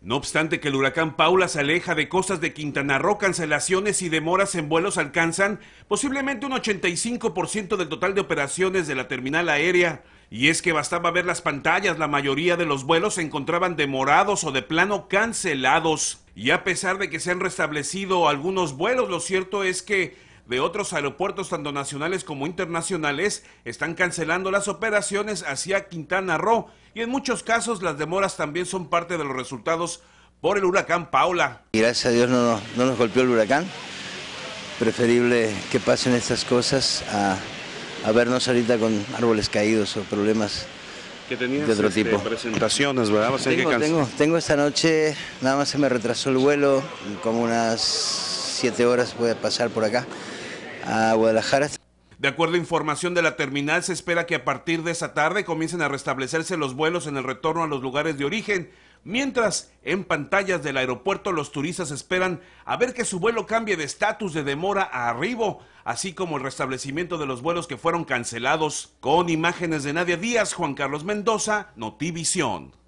No obstante que el huracán Paula se aleja de costas de Quintana Roo, cancelaciones y demoras en vuelos alcanzan posiblemente un 85% del total de operaciones de la terminal aérea. Y es que bastaba ver las pantallas, la mayoría de los vuelos se encontraban demorados o de plano cancelados. Y a pesar de que se han restablecido algunos vuelos, lo cierto es que de otros aeropuertos tanto nacionales como internacionales están cancelando las operaciones hacia Quintana Roo y en muchos casos las demoras también son parte de los resultados por el huracán Paula. gracias a Dios no, nos golpeó el huracán. Preferible que pasen estas cosas a, vernos ahorita con árboles caídos o problemas de otro este, tipo. presentaciones, ¿verdad? Pues tengo, tengo, esta noche, nada más se me retrasó el vuelo, como unas siete horas voy a pasar por acá a Guadalajara. De acuerdo a información de la terminal, se espera que a partir de esa tarde comiencen a restablecerse los vuelos en el retorno a los lugares de origen, mientras en pantallas del aeropuerto los turistas esperan a ver que su vuelo cambie de estatus de demora a arribo, así como el restablecimiento de los vuelos que fueron cancelados. Con imágenes de Nadia Díaz, Juan Carlos Mendoza, Notivisión.